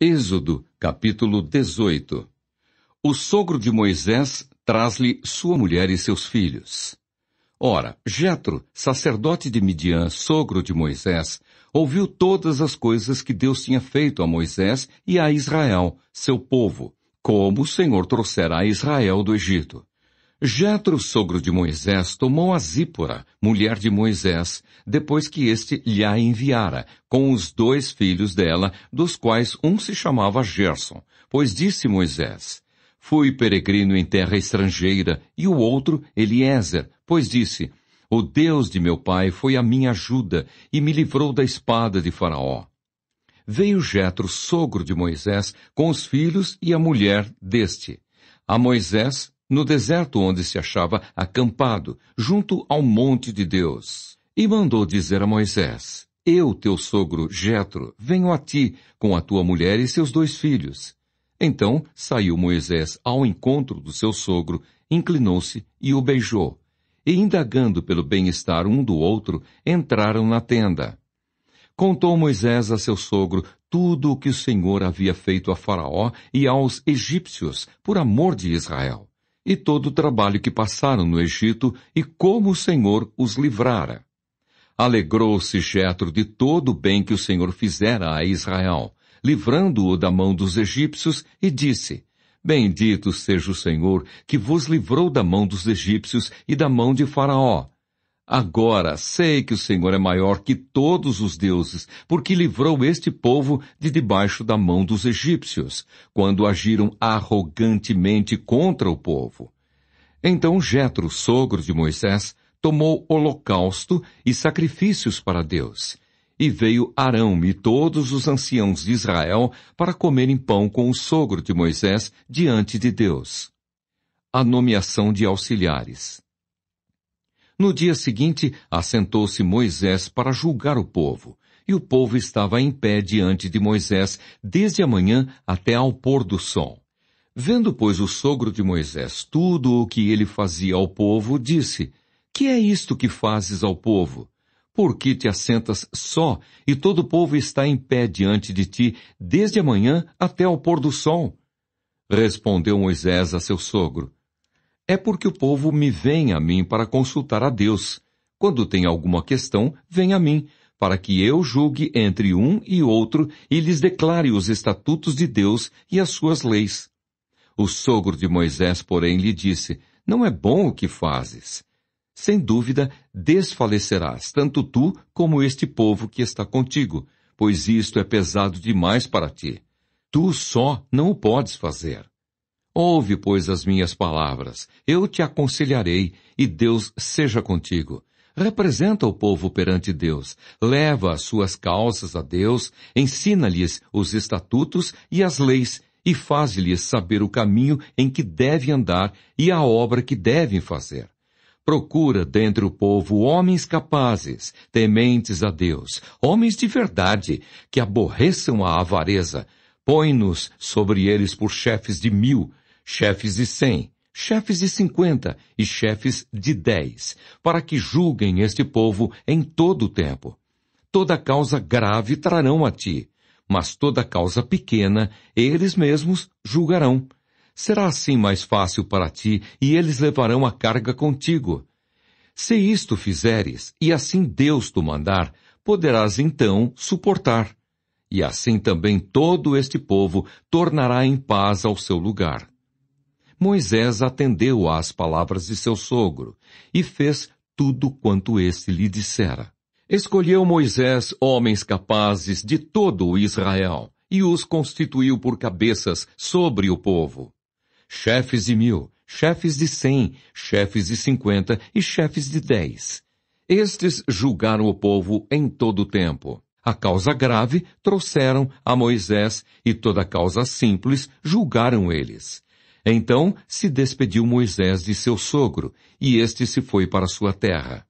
Êxodo, capítulo 18. O sogro de Moisés traz-lhe sua mulher e seus filhos. Ora, Jetro, sacerdote de Midian, sogro de Moisés, ouviu todas as coisas que Deus tinha feito a Moisés e a Israel, seu povo, como o Senhor trouxera a Israel do Egito. Jetro, sogro de Moisés, tomou a Zípora, mulher de Moisés, depois que este lhe a enviara, com os dois filhos dela, dos quais um se chamava Gerson, pois disse Moisés, Fui peregrino em terra estrangeira, e o outro, Eliézer, pois disse, O Deus de meu pai foi a minha ajuda, e me livrou da espada de Faraó. Veio Jetro, sogro de Moisés, com os filhos e a mulher deste. A Moisés no deserto onde se achava acampado, junto ao monte de Deus, e mandou dizer a Moisés, Eu, teu sogro Jetro, venho a ti, com a tua mulher e seus dois filhos. Então saiu Moisés ao encontro do seu sogro, inclinou-se e o beijou, e indagando pelo bem-estar um do outro, entraram na tenda. Contou Moisés a seu sogro tudo o que o Senhor havia feito a Faraó e aos egípcios, por amor de Israel e todo o trabalho que passaram no Egito e como o Senhor os livrara. Alegrou-se Jetro de todo o bem que o Senhor fizera a Israel, livrando-o da mão dos egípcios, e disse, Bendito seja o Senhor, que vos livrou da mão dos egípcios e da mão de Faraó, Agora sei que o Senhor é maior que todos os deuses, porque livrou este povo de debaixo da mão dos egípcios, quando agiram arrogantemente contra o povo. Então Jetro, sogro de Moisés, tomou holocausto e sacrifícios para Deus. E veio Arão e todos os anciãos de Israel para comerem pão com o sogro de Moisés diante de Deus. A nomeação de auxiliares. No dia seguinte, assentou-se Moisés para julgar o povo, e o povo estava em pé diante de Moisés desde a manhã até ao pôr do sol. Vendo, pois, o sogro de Moisés tudo o que ele fazia ao povo, disse, Que é isto que fazes ao povo? Por que te assentas só, e todo o povo está em pé diante de ti, desde a manhã até ao pôr do sol? Respondeu Moisés a seu sogro, é porque o povo me vem a mim para consultar a Deus. Quando tem alguma questão, vem a mim, para que eu julgue entre um e outro e lhes declare os estatutos de Deus e as suas leis. O sogro de Moisés, porém, lhe disse, Não é bom o que fazes. Sem dúvida, desfalecerás, tanto tu como este povo que está contigo, pois isto é pesado demais para ti. Tu só não o podes fazer. Ouve, pois, as minhas palavras. Eu te aconselharei, e Deus seja contigo. Representa o povo perante Deus, leva as suas causas a Deus, ensina-lhes os estatutos e as leis, e faz-lhes saber o caminho em que deve andar e a obra que devem fazer. Procura dentre o povo homens capazes, tementes a Deus, homens de verdade, que aborreçam a avareza. Põe-nos sobre eles por chefes de mil, chefes de cem, chefes de cinquenta e chefes de dez, para que julguem este povo em todo o tempo. Toda causa grave trarão a ti, mas toda causa pequena eles mesmos julgarão. Será assim mais fácil para ti e eles levarão a carga contigo. Se isto fizeres, e assim Deus te mandar, poderás então suportar. E assim também todo este povo tornará em paz ao seu lugar. Moisés atendeu às palavras de seu sogro e fez tudo quanto este lhe dissera. Escolheu Moisés homens capazes de todo o Israel e os constituiu por cabeças sobre o povo. Chefes de mil, chefes de cem, chefes de cinquenta e chefes de dez. Estes julgaram o povo em todo o tempo. A causa grave trouxeram a Moisés e toda causa simples julgaram eles. Então se despediu Moisés de seu sogro, e este se foi para sua terra.